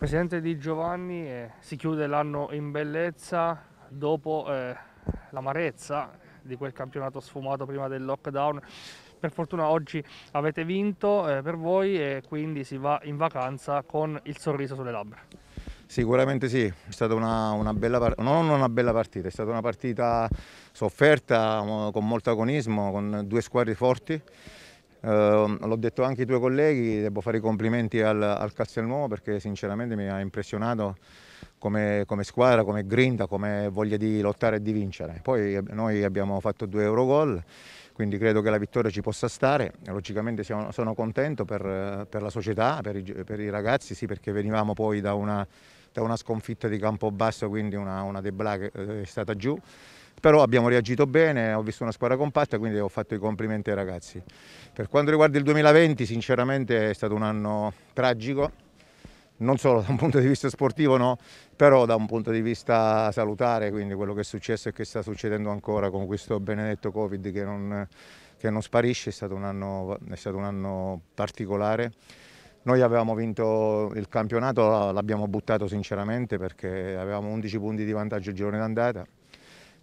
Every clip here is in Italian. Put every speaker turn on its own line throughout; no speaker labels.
Presidente Di Giovanni eh, si chiude l'anno in bellezza dopo eh, l'amarezza di quel campionato sfumato prima del lockdown. Per fortuna oggi avete vinto eh, per voi e quindi si va in vacanza con il sorriso sulle labbra.
Sicuramente sì, è stata una, una bella partita, non una bella partita, è stata una partita sofferta, con molto agonismo, con due squadre forti. Uh, L'ho detto anche ai tuoi colleghi, devo fare i complimenti al, al Castelnuovo perché sinceramente mi ha impressionato come, come, squadra, come grinta, come voglia di lottare e di vincere. Poi eh, noi abbiamo fatto due Eurogol, quindi credo che la vittoria ci possa stare. Logicamente siamo, sono contento per, per, la società, per i, per i ragazzi, sì, perché venivamo poi da una, da una, sconfitta di campo basso, quindi una, una debla che eh, è stata giù però abbiamo reagito bene, ho visto una squadra compatta, quindi ho fatto i complimenti ai ragazzi. Per quanto riguarda il 2020, sinceramente è stato un anno tragico, non solo da un punto di vista sportivo, no, però da un punto di vista salutare, quindi quello che è successo e che sta succedendo ancora con questo benedetto Covid che non, che non sparisce, è stato, anno, è stato un anno particolare. Noi avevamo vinto il campionato, l'abbiamo buttato sinceramente perché avevamo 11 punti di vantaggio il girone d'andata,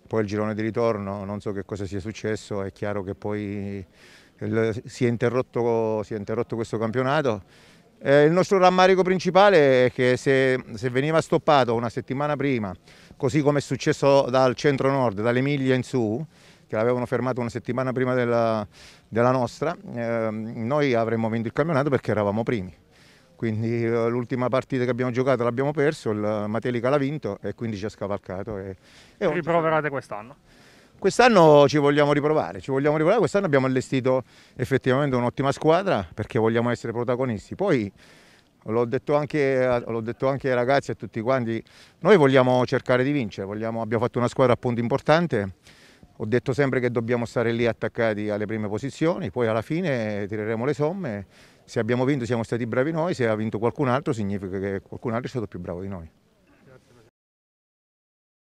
poi il girone di ritorno, non so che cosa sia successo, è chiaro che poi il, si, è interrotto, si, è interrotto, questo campionato. Eh, il nostro rammarico principale è che se, se veniva stoppato una settimana prima, così come è successo dal centro-nord, dall'Emilia in su, che l'avevano fermato una settimana prima della, della nostra, eh, noi avremmo vinto il campionato perché eravamo primi quindi eh, l'ultima partita che abbiamo giocato l'abbiamo perso, il Matelica l'ha vinto e quindi ci ha scavalcato. E,
e Riproverate quest'anno?
Quest'anno ci vogliamo riprovare, ci vogliamo riprovare, quest'anno abbiamo allestito effettivamente un'ottima squadra perché vogliamo essere protagonisti. Poi l'ho detto, anche, l'ho detto anche ai ragazzi e a tutti quanti, noi vogliamo cercare di vincere, vogliamo, abbiamo fatto una squadra appunto importante, ho detto sempre che dobbiamo stare lì attaccati alle prime posizioni, poi alla fine tireremo le somme se abbiamo vinto siamo stati bravi noi, se ha vinto qualcun altro significa che qualcun altro è stato più bravo di noi.